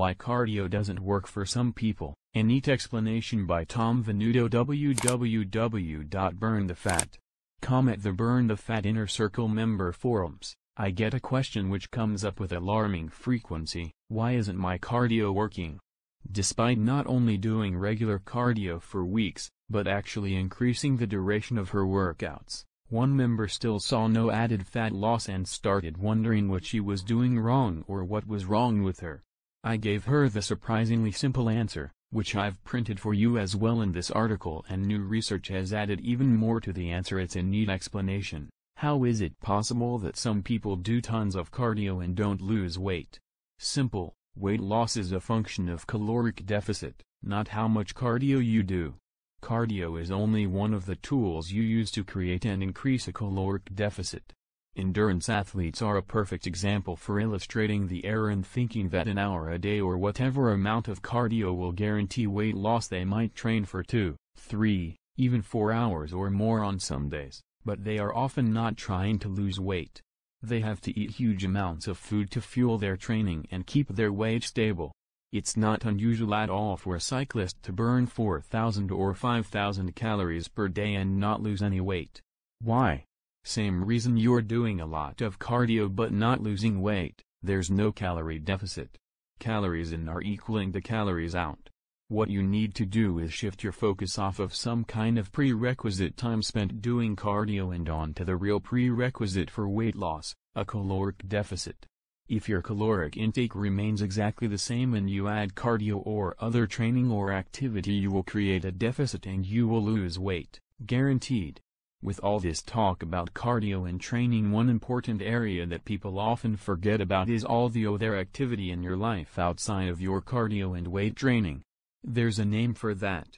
why cardio doesn't work for some people. A neat explanation by Tom Venuto www.burnthefat.com at the Burn the Fat Inner Circle member forums. I get a question which comes up with alarming frequency, why isn't my cardio working? Despite not only doing regular cardio for weeks, but actually increasing the duration of her workouts, one member still saw no added fat loss and started wondering what she was doing wrong or what was wrong with her. I gave her the surprisingly simple answer, which I've printed for you as well in this article and new research has added even more to the answer it's in need explanation. How is it possible that some people do tons of cardio and don't lose weight? Simple, weight loss is a function of caloric deficit, not how much cardio you do. Cardio is only one of the tools you use to create and increase a caloric deficit. Endurance athletes are a perfect example for illustrating the error in thinking that an hour a day or whatever amount of cardio will guarantee weight loss they might train for 2, 3, even 4 hours or more on some days, but they are often not trying to lose weight. They have to eat huge amounts of food to fuel their training and keep their weight stable. It's not unusual at all for a cyclist to burn 4,000 or 5,000 calories per day and not lose any weight. Why? Same reason you're doing a lot of cardio but not losing weight, there's no calorie deficit. Calories in are equaling the calories out. What you need to do is shift your focus off of some kind of prerequisite time spent doing cardio and on to the real prerequisite for weight loss, a caloric deficit. If your caloric intake remains exactly the same and you add cardio or other training or activity you will create a deficit and you will lose weight, guaranteed. With all this talk about cardio and training one important area that people often forget about is all the other activity in your life outside of your cardio and weight training. There's a name for that.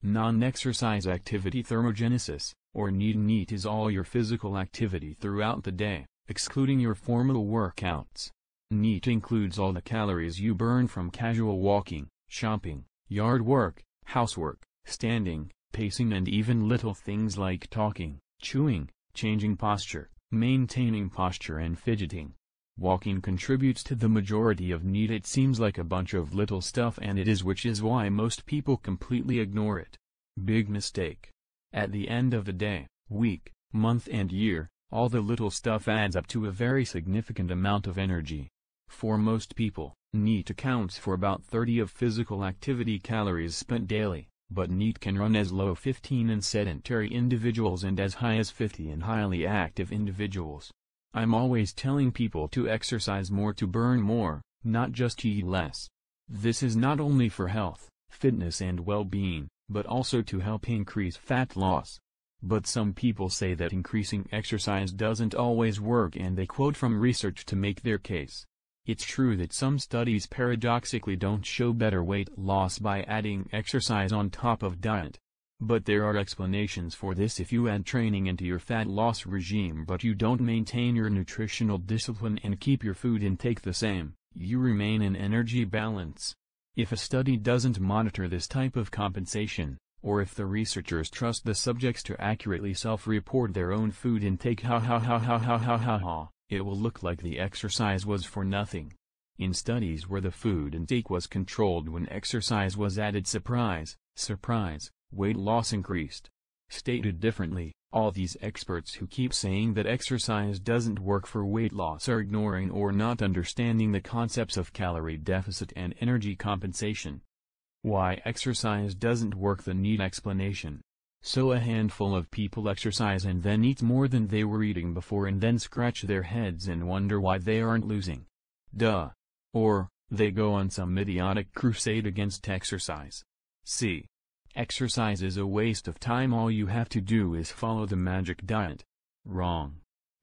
Non-exercise activity thermogenesis, or need NEAT is all your physical activity throughout the day, excluding your formal workouts. NEAT includes all the calories you burn from casual walking, shopping, yard work, housework, standing, pacing and even little things like talking, chewing, changing posture, maintaining posture and fidgeting. Walking contributes to the majority of need it seems like a bunch of little stuff and it is which is why most people completely ignore it. Big mistake. At the end of the day, week, month and year, all the little stuff adds up to a very significant amount of energy. For most people, NEAT accounts for about 30 of physical activity calories spent daily but NEAT can run as low 15 in sedentary individuals and as high as 50 in highly active individuals. I'm always telling people to exercise more to burn more, not just to eat less. This is not only for health, fitness and well-being, but also to help increase fat loss. But some people say that increasing exercise doesn't always work and they quote from research to make their case. It's true that some studies paradoxically don't show better weight loss by adding exercise on top of diet. But there are explanations for this if you add training into your fat loss regime but you don't maintain your nutritional discipline and keep your food intake the same, you remain in energy balance. If a study doesn't monitor this type of compensation, or if the researchers trust the subjects to accurately self-report their own food intake ha ha ha ha ha ha ha ha it will look like the exercise was for nothing. In studies where the food intake was controlled when exercise was added surprise, surprise, weight loss increased. Stated differently, all these experts who keep saying that exercise doesn't work for weight loss are ignoring or not understanding the concepts of calorie deficit and energy compensation. Why exercise doesn't work the need explanation. So a handful of people exercise and then eat more than they were eating before and then scratch their heads and wonder why they aren't losing. Duh. Or, they go on some idiotic crusade against exercise. See. Exercise is a waste of time all you have to do is follow the magic diet. Wrong.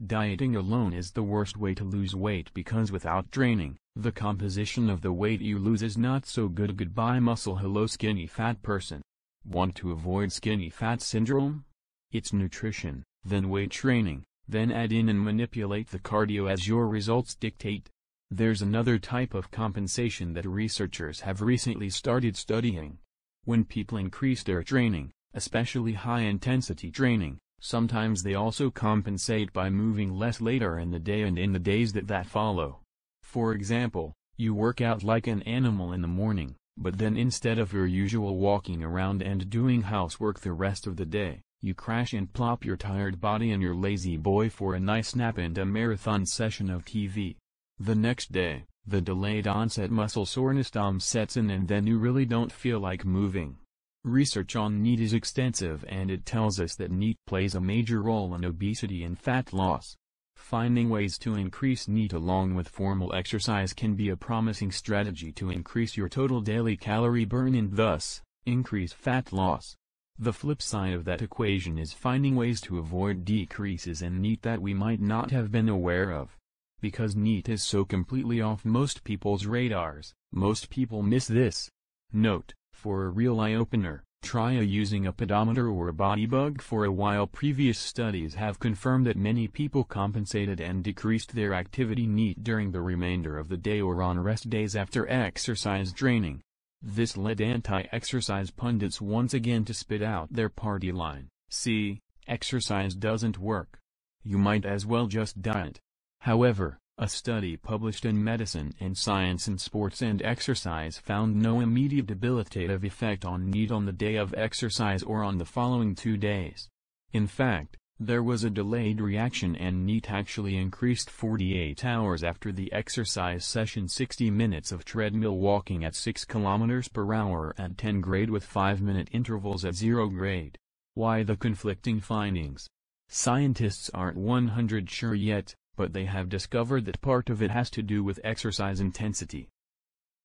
Dieting alone is the worst way to lose weight because without training, the composition of the weight you lose is not so good goodbye muscle hello skinny fat person. Want to avoid skinny fat syndrome? It's nutrition, then weight training, then add in and manipulate the cardio as your results dictate. There's another type of compensation that researchers have recently started studying. When people increase their training, especially high-intensity training, sometimes they also compensate by moving less later in the day and in the days that that follow. For example, you work out like an animal in the morning, but then instead of your usual walking around and doing housework the rest of the day, you crash and plop your tired body and your lazy boy for a nice nap and a marathon session of TV. The next day, the delayed onset muscle soreness dom sets in and then you really don't feel like moving. Research on NEAT is extensive and it tells us that NEAT plays a major role in obesity and fat loss. Finding ways to increase NEAT along with formal exercise can be a promising strategy to increase your total daily calorie burn and thus, increase fat loss. The flip side of that equation is finding ways to avoid decreases in NEAT that we might not have been aware of. Because NEAT is so completely off most people's radars, most people miss this. Note, for a real eye-opener, Try a using a pedometer or a body bug for a while previous studies have confirmed that many people compensated and decreased their activity need during the remainder of the day or on rest days after exercise training. This led anti-exercise pundits once again to spit out their party line, see, exercise doesn't work. You might as well just diet. However, a study published in Medicine and Science in Sports and Exercise found no immediate debilitative effect on need on the day of exercise or on the following two days. In fact, there was a delayed reaction and NEAT actually increased 48 hours after the exercise session 60 minutes of treadmill walking at 6 km per hour at 10 grade with 5-minute intervals at 0 grade. Why the conflicting findings? Scientists aren't 100 sure yet, but they have discovered that part of it has to do with exercise intensity.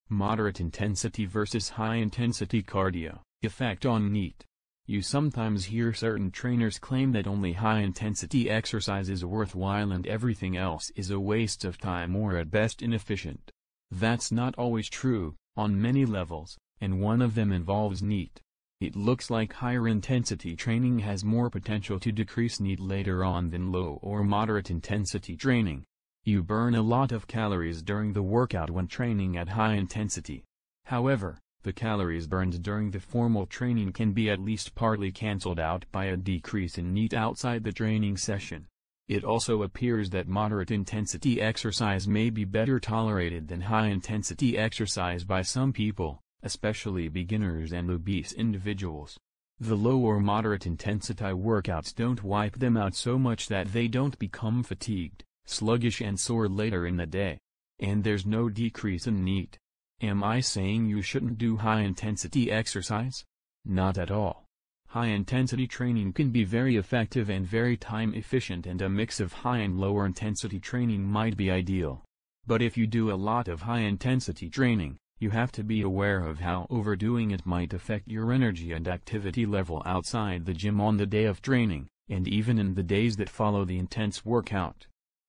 Moderate intensity versus high intensity cardio, effect on NEAT. You sometimes hear certain trainers claim that only high intensity exercise is worthwhile and everything else is a waste of time or at best inefficient. That's not always true, on many levels, and one of them involves NEAT. It looks like higher intensity training has more potential to decrease need later on than low or moderate intensity training. You burn a lot of calories during the workout when training at high intensity. However, the calories burned during the formal training can be at least partly cancelled out by a decrease in need outside the training session. It also appears that moderate intensity exercise may be better tolerated than high intensity exercise by some people especially beginners and obese individuals. The low or moderate intensity workouts don't wipe them out so much that they don't become fatigued, sluggish and sore later in the day. And there's no decrease in NEAT. Am I saying you shouldn't do high-intensity exercise? Not at all. High-intensity training can be very effective and very time-efficient and a mix of high and lower intensity training might be ideal. But if you do a lot of high-intensity training, you have to be aware of how overdoing it might affect your energy and activity level outside the gym on the day of training, and even in the days that follow the intense workout.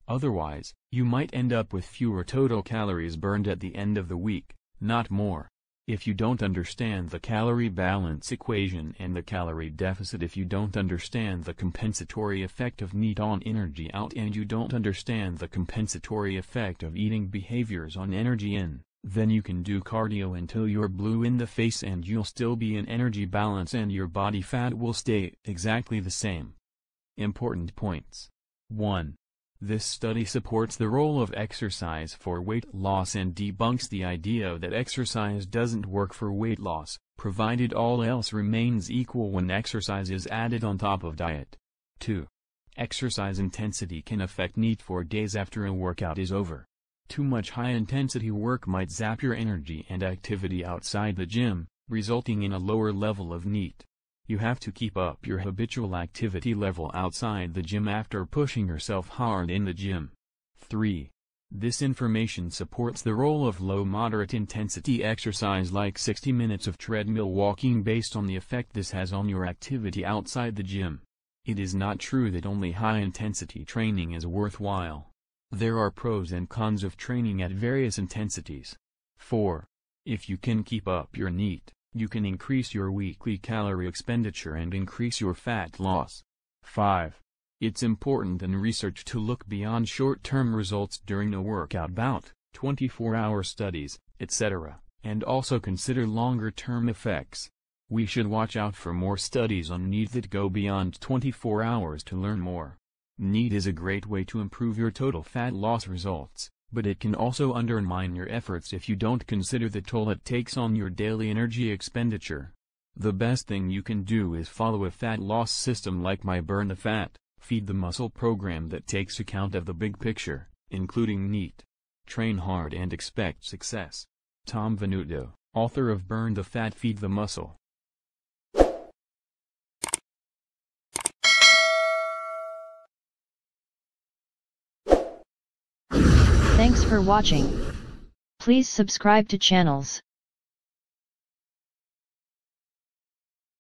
Otherwise, you might end up with fewer total calories burned at the end of the week, not more. If you don't understand the calorie balance equation and the calorie deficit if you don't understand the compensatory effect of need on energy out and you don't understand the compensatory effect of eating behaviors on energy in, then you can do cardio until you're blue in the face and you'll still be in energy balance and your body fat will stay exactly the same. Important points 1. This study supports the role of exercise for weight loss and debunks the idea that exercise doesn't work for weight loss, provided all else remains equal when exercise is added on top of diet. 2. Exercise intensity can affect need for days after a workout is over. Too much high-intensity work might zap your energy and activity outside the gym, resulting in a lower level of NEAT. You have to keep up your habitual activity level outside the gym after pushing yourself hard in the gym. 3. This information supports the role of low-moderate intensity exercise like 60 minutes of treadmill walking based on the effect this has on your activity outside the gym. It is not true that only high-intensity training is worthwhile. There are pros and cons of training at various intensities. 4. If you can keep up your NEAT, you can increase your weekly calorie expenditure and increase your fat loss. 5. It's important in research to look beyond short-term results during a workout bout, 24-hour studies, etc., and also consider longer-term effects. We should watch out for more studies on need that go beyond 24 hours to learn more. NEAT is a great way to improve your total fat loss results, but it can also undermine your efforts if you don't consider the toll it takes on your daily energy expenditure. The best thing you can do is follow a fat loss system like my Burn the Fat, Feed the Muscle program that takes account of the big picture, including NEAT. Train hard and expect success. Tom Venuto, author of Burn the Fat Feed the Muscle. for watching. Please subscribe to channels.